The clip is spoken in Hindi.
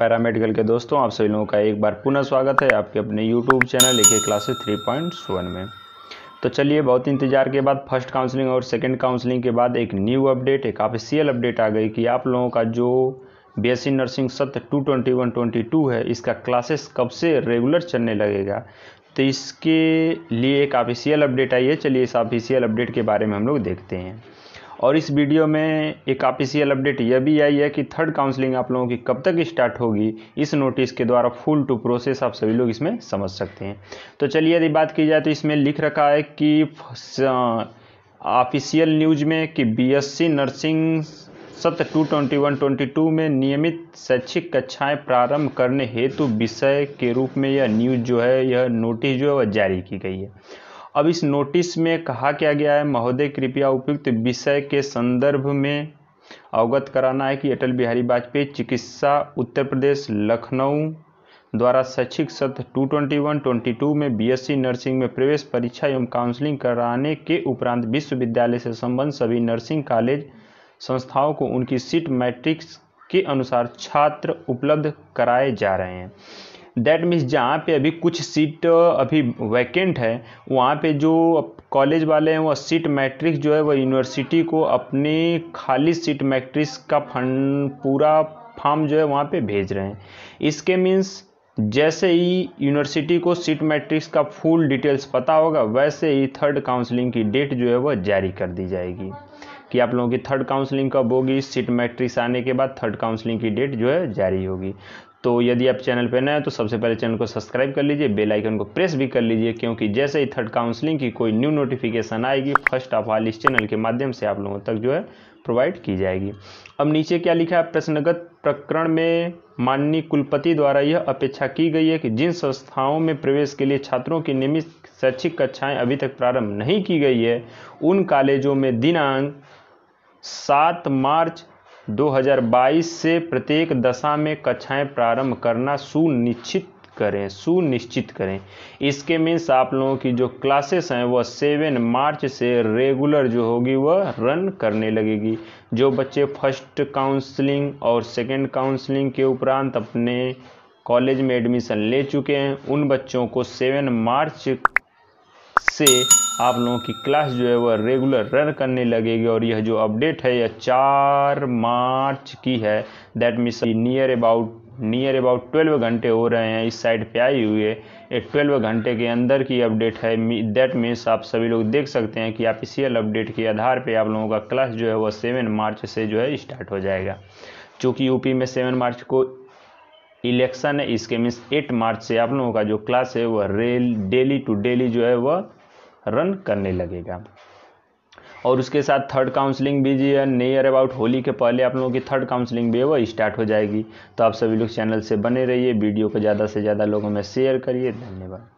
पैरामेडिकल के दोस्तों आप सभी लोगों का एक बार पुनः स्वागत है आपके अपने YouTube channel A classes three point one में तो चलिए बहुत इंतजार के बाद फर्स्ट काउंसलिंग और सेकंड काउंसलिंग के बाद एक न्यू अपडेट एक ऑफिशियल अपडेट आ गई कि आप लोगों का जो बी नर्सिंग सत्र two twenty one twenty two है इसका क्लासेस कब से रेगुलर चलने लगेगा तो इसके लिए एक ऑफिशियल अपडेट आई है चलिए इस ऑफिशियल अपडेट के बारे में हम लोग देखते हैं और इस वीडियो में एक ऑफिशियल अपडेट यह भी आई है कि थर्ड काउंसलिंग आप लोगों की कब तक स्टार्ट होगी इस नोटिस के द्वारा फुल टू प्रोसेस आप सभी लोग इसमें समझ सकते हैं तो चलिए यदि बात की जाए तो इसमें लिख रखा है कि ऑफिशियल न्यूज में कि बी नर्सिंग सत्र two twenty one twenty two में नियमित शैक्षिक कक्षाएं प्रारंभ करने हेतु विषय के रूप में यह न्यूज जो है यह नोटिस जो है वह जारी की गई है अब इस नोटिस में कहा क्या गया है महोदय कृपया उपयुक्त विषय के संदर्भ में अवगत कराना है कि अटल बिहारी वाजपेयी चिकित्सा उत्तर प्रदेश लखनऊ द्वारा शैक्षिक सत्र two twenty one twenty two में बीएससी नर्सिंग में प्रवेश परीक्षा एवं काउंसलिंग कराने के उपरांत विश्वविद्यालय से संबंध सभी नर्सिंग कॉलेज संस्थाओं को उनकी सीट मैट्रिक्स के अनुसार छात्र उपलब्ध कराए जा रहे हैं दैट मीन्स जहाँ पे अभी कुछ सीट अभी वैकेंट है वहाँ पे जो कॉलेज वाले हैं वो सीट मैट्रिक्स जो है वह यूनिवर्सिटी को अपने खाली सीट मैट्रिक्स का फंड पूरा फॉर्म जो है वहाँ पे भेज रहे हैं इसके मीन्स जैसे ही यूनिवर्सिटी को सीट मैट्रिक्स का फुल डिटेल्स पता होगा वैसे ही थर्ड काउंसलिंग की डेट जो है वह जारी कर दी जाएगी कि आप लोगों की थर्ड काउंसलिंग कब होगी सीट मैट्रिक्स आने के बाद थर्ड काउंसलिंग की डेट जो है जारी होगी तो यदि आप चैनल पर नए हैं तो सबसे पहले चैनल को सब्सक्राइब कर लीजिए बेल आइकन को प्रेस भी कर लीजिए क्योंकि जैसे ही थर्ड काउंसलिंग की कोई न्यू नोटिफिकेशन आएगी फर्स्ट ऑफ ऑल इस चैनल के माध्यम से आप लोगों तक जो है प्रोवाइड की जाएगी अब नीचे क्या लिखा है प्रश्नगत प्रकरण में माननीय कुलपति द्वारा यह अपेक्षा की गई है कि जिन संस्थाओं में प्रवेश के लिए छात्रों की नियमित शैक्षिक कक्षाएँ अभी तक प्रारंभ नहीं की गई है उन कॉलेजों में दिनांक सात मार्च 2022 से प्रत्येक दशा में कक्षाएं प्रारंभ करना सुनिश्चित करें सुनिश्चित करें इसके मीन्स आप लोगों की जो क्लासेस हैं वह सेवन मार्च से रेगुलर जो होगी वह रन करने लगेगी जो बच्चे फर्स्ट काउंसलिंग और सेकेंड काउंसलिंग के उपरांत अपने कॉलेज में एडमिशन ले चुके हैं उन बच्चों को सेवन मार्च से आप लोगों की क्लास जो है वह रेगुलर रन करने लगेगी और यह जो अपडेट है यह चार मार्च की है that means near about near about twelve घंटे हो रहे हैं इस साइड पे आई हुई है एक ट्वेल्व घंटे के अंदर की अपडेट है दैट मीन्स आप सभी लोग देख सकते हैं कि इसी अपडेट के आधार पे आप लोगों का क्लास जो है वह सेवन मार्च से जो है स्टार्ट हो जाएगा चूँकि यूपी में सेवन मार्च को इलेक्शन है इसके मीन्स एट मार्च से आप लोगों का जो क्लास है वह रेल डेली टू डेली जो है वह रन करने लगेगा और उसके साथ थर्ड काउंसलिंग भी जी है नियर अबाउट होली के पहले आप लोगों की थर्ड काउंसलिंग भी है वह स्टार्ट हो जाएगी तो आप सभी लोग चैनल से बने रहिए वीडियो को ज़्यादा से ज़्यादा लोगों में शेयर करिए धन्यवाद